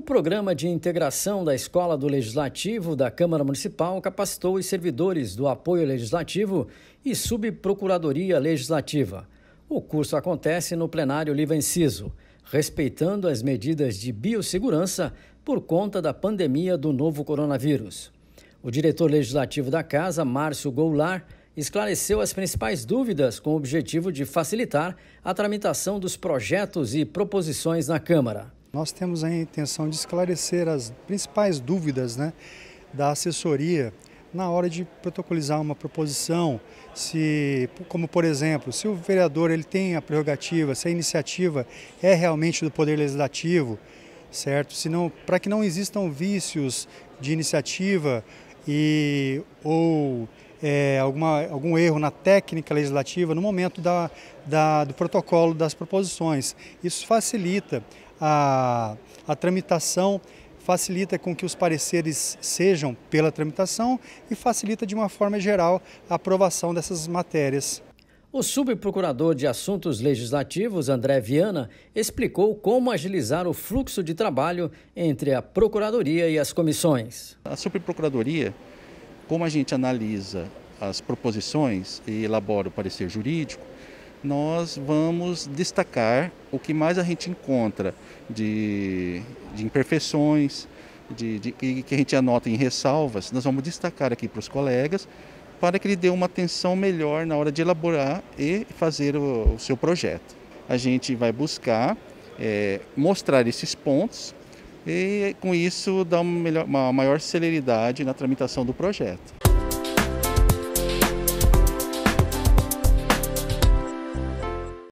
O programa de integração da Escola do Legislativo da Câmara Municipal capacitou os servidores do apoio legislativo e subprocuradoria legislativa. O curso acontece no plenário Enciso, respeitando as medidas de biossegurança por conta da pandemia do novo coronavírus. O diretor legislativo da casa, Márcio Goulart, esclareceu as principais dúvidas com o objetivo de facilitar a tramitação dos projetos e proposições na Câmara. Nós temos a intenção de esclarecer as principais dúvidas né, da assessoria na hora de protocolizar uma proposição, se, como por exemplo, se o vereador ele tem a prerrogativa, se a iniciativa é realmente do poder legislativo, certo? Se não, para que não existam vícios de iniciativa e ou é, alguma, algum erro na técnica legislativa no momento da, da, do protocolo das proposições. Isso facilita a, a tramitação facilita com que os pareceres sejam pela tramitação e facilita de uma forma geral a aprovação dessas matérias. O subprocurador de Assuntos Legislativos, André Viana, explicou como agilizar o fluxo de trabalho entre a Procuradoria e as comissões. A subprocuradoria como a gente analisa as proposições e elabora o parecer jurídico, nós vamos destacar o que mais a gente encontra de, de imperfeições, de, de, que a gente anota em ressalvas, nós vamos destacar aqui para os colegas para que ele dê uma atenção melhor na hora de elaborar e fazer o, o seu projeto. A gente vai buscar é, mostrar esses pontos e com isso dá uma, melhor, uma maior celeridade na tramitação do projeto.